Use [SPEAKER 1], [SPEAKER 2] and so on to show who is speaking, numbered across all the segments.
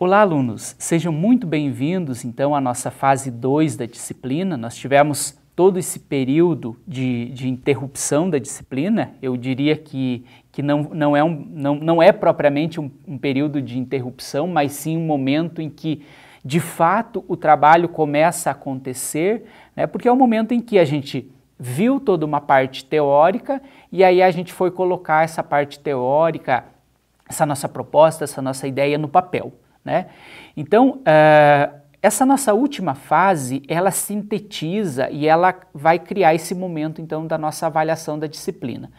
[SPEAKER 1] Olá, alunos! Sejam muito bem-vindos, então, à nossa fase 2 da disciplina. Nós tivemos todo esse período de, de interrupção da disciplina. Eu diria que, que não, não, é um, não, não é propriamente um, um período de interrupção, mas sim um momento em que, de fato, o trabalho começa a acontecer, né? porque é o um momento em que a gente viu toda uma parte teórica e aí a gente foi colocar essa parte teórica, essa nossa proposta, essa nossa ideia no papel. Né? Então, uh, essa nossa última fase, ela sintetiza e ela vai criar esse momento, então, da nossa avaliação da disciplina.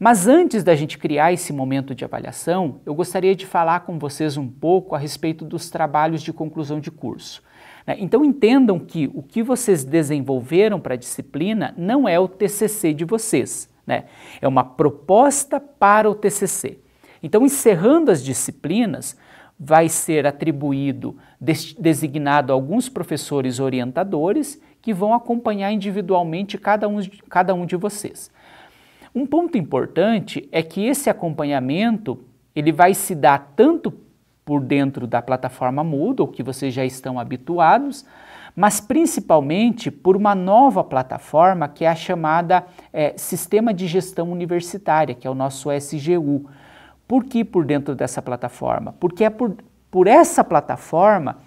[SPEAKER 1] Mas antes da gente criar esse momento de avaliação, eu gostaria de falar com vocês um pouco a respeito dos trabalhos de conclusão de curso. Né? Então entendam que o que vocês desenvolveram para a disciplina não é o TCC de vocês, né? é uma proposta para o TCC. Então, encerrando as disciplinas, vai ser atribuído, designado alguns professores orientadores que vão acompanhar individualmente cada um, cada um de vocês. Um ponto importante é que esse acompanhamento ele vai se dar tanto por dentro da plataforma Moodle, que vocês já estão habituados, mas principalmente por uma nova plataforma que é a chamada é, Sistema de Gestão Universitária, que é o nosso SGU. Por que por dentro dessa plataforma? Porque é por, por essa plataforma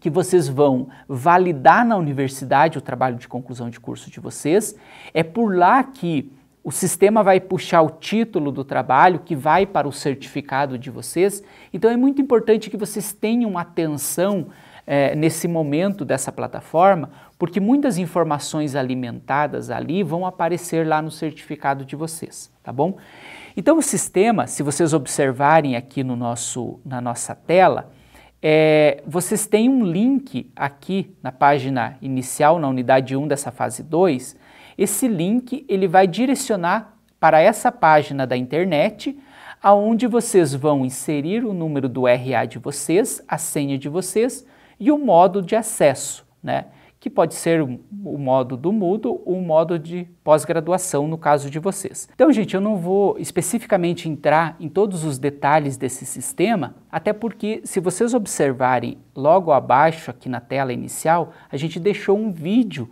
[SPEAKER 1] que vocês vão validar na universidade o trabalho de conclusão de curso de vocês. É por lá que o sistema vai puxar o título do trabalho que vai para o certificado de vocês. Então é muito importante que vocês tenham atenção é, nesse momento dessa plataforma, porque muitas informações alimentadas ali vão aparecer lá no certificado de vocês, tá bom? Então o sistema, se vocês observarem aqui no nosso, na nossa tela, é, vocês têm um link aqui na página inicial, na unidade 1 dessa fase 2, esse link ele vai direcionar para essa página da internet, aonde vocês vão inserir o número do RA de vocês, a senha de vocês, e o modo de acesso, né? que pode ser o modo do mudo ou o modo de pós-graduação, no caso de vocês. Então, gente, eu não vou especificamente entrar em todos os detalhes desse sistema, até porque, se vocês observarem logo abaixo aqui na tela inicial, a gente deixou um vídeo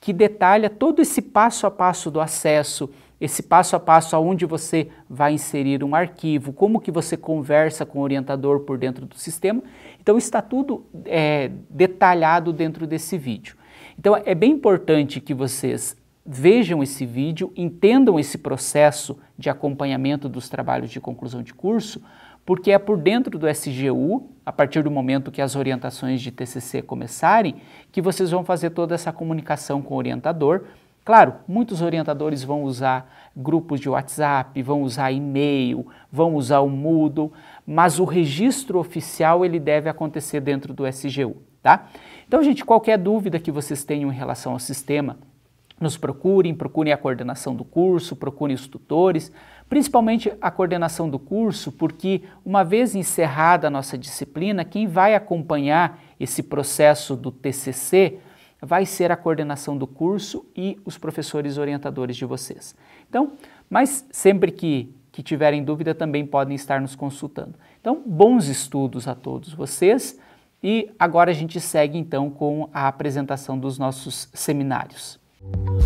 [SPEAKER 1] que detalha todo esse passo a passo do acesso, esse passo a passo aonde você vai inserir um arquivo, como que você conversa com o orientador por dentro do sistema. Então está tudo é, detalhado dentro desse vídeo. Então é bem importante que vocês vejam esse vídeo, entendam esse processo de acompanhamento dos trabalhos de conclusão de curso, porque é por dentro do SGU, a partir do momento que as orientações de TCC começarem, que vocês vão fazer toda essa comunicação com o orientador Claro, muitos orientadores vão usar grupos de WhatsApp, vão usar e-mail, vão usar o Moodle, mas o registro oficial ele deve acontecer dentro do SGU, tá? Então, gente, qualquer dúvida que vocês tenham em relação ao sistema, nos procurem, procurem a coordenação do curso, procurem os tutores, principalmente a coordenação do curso, porque uma vez encerrada a nossa disciplina, quem vai acompanhar esse processo do TCC vai ser a coordenação do curso e os professores orientadores de vocês. Então, mas sempre que, que tiverem dúvida, também podem estar nos consultando. Então, bons estudos a todos vocês e agora a gente segue então com a apresentação dos nossos seminários. Música